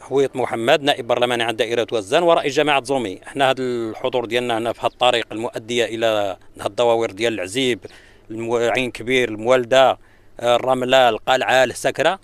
حويط محمد نائب برلماني عن دائره وزان ورئيس جماعه زومي احنا هذا الحضور ديالنا هنا في الطريق المؤديه الى الدواوير ديال العزيب عين كبير الموالده آه، الرمله القلعه السكره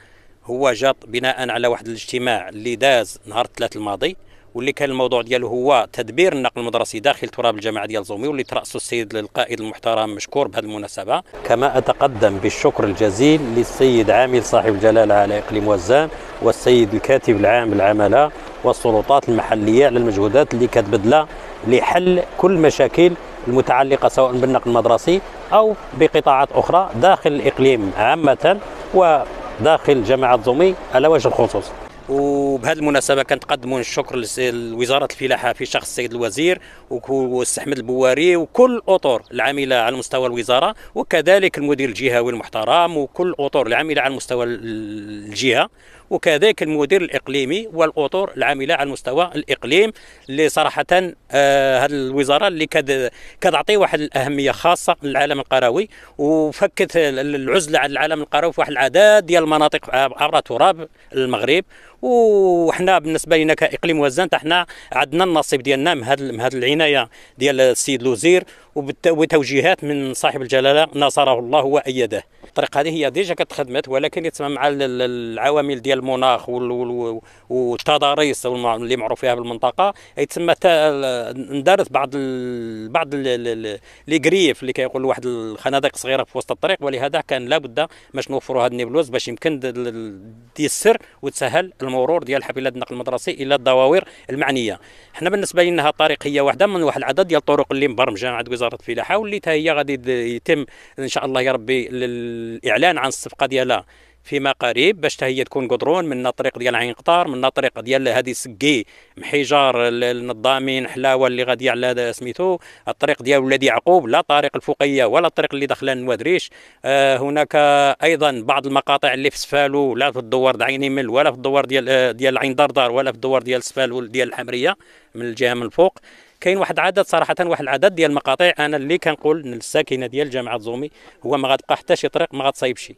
هو جاء بناء على واحد الاجتماع اللي داز نهار الثلاث الماضي واللي كان الموضوع ديالو هو تدبير النقل المدرسي داخل تراب الجامعه ديال زومي واللي تراسه السيد القائد المحترم مشكور بهذه المناسبه كما اتقدم بالشكر الجزيل للسيد عامل صاحب الجلاله على اقليم وزان والسيد الكاتب العام العمله والسلطات المحليه على المجهودات اللي كتبذلها لحل كل المشاكل المتعلقة سواء بالنقل المدرسي أو بقطاعات أخرى داخل الإقليم عامة وداخل جامعة زومي على وجه الخصوص وبهذه المناسبه كنتقدموا الشكر لوزاره الفلاحه في شخص السيد الوزير واستحمد احمد البواري وكل الاطر العامله على مستوى الوزاره وكذلك المدير الجهوي المحترم وكل الاطر العامله على مستوى الجهه وكذلك المدير الاقليمي والاطر العامله على المستوى الاقليم اللي صراحه هذه آه الوزاره اللي كتعطي واحد الاهميه خاصه للعالم القروي وفكت العزله على العالم القروي في واحد العدد ديال المناطق عبر تراب المغرب وحنا بالنسبه لنا كاقليم وزان حنا عندنا النصيب ديالنا من هذه العنايه ديال السيد الوزير وتوجيهات من صاحب الجلاله نصره الله وايده الطريق هذه هي ديجا كتخدمت ولكن يتسمى مع العوامل ديال المناخ والتضاريس اللي معروف فيها بالمنطقه يتسمى اندارت بعض بعض لي كريف اللي كيقول واحد الخنادق صغيره في وسط الطريق ولهذا كان لابد باش نوفروا هاد النيبلوز باش يمكن تيسر وتسهل المرور ديال حافلات النقل المدرسي الى الدواوير المعنيه حنا بالنسبه لنا الطريق هي واحده من واحد العدد ديال الطرق اللي مبرمجه عند وزاره وزاره الفلاحه واللي هي غادي يتم ان شاء الله يا ربي الاعلان عن الصفقه ديالها فيما قريب باش هي تكون قدرون من الطريق ديال عين قطار من الطريق ديال هذه سكي محجار النظامين حلاوه اللي غادي على سميتو الطريق ديال ولاد يعقوب لا طريق الفوقيه ولا الطريق اللي داخله نوادريش آه هناك ايضا بعض المقاطع اللي في سفالو لا في الدوار ديال عين مل ولا في الدوار ديال آه، ديال عين دردار ولا في الدوار ديال سفالو ديال الحمريه من الجهه من الفوق كاين واحد العدد صراحه واحد العدد ديال المقاطع انا اللي كنقول للساكنه ديال جامعه زومي هو ما غتبقى حتى شي طريق ما شي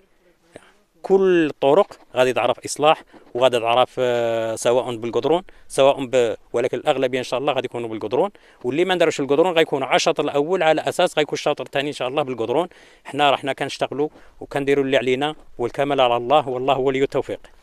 كل الطرق غادي تعرف اصلاح وغادي تعرف آه، سواء بالقدرون سواء ب... ولكن الاغلبيه ان شاء الله غادي يكونوا بالقدرون واللي ما داروش القدرون غيكونوا على الشاطر الاول على اساس غيكون الشاطر الثاني ان شاء الله بالقدرون حنا راه حنا كنشتغلوا وكنديروا اللي علينا والكمال على الله والله ولي التوفيق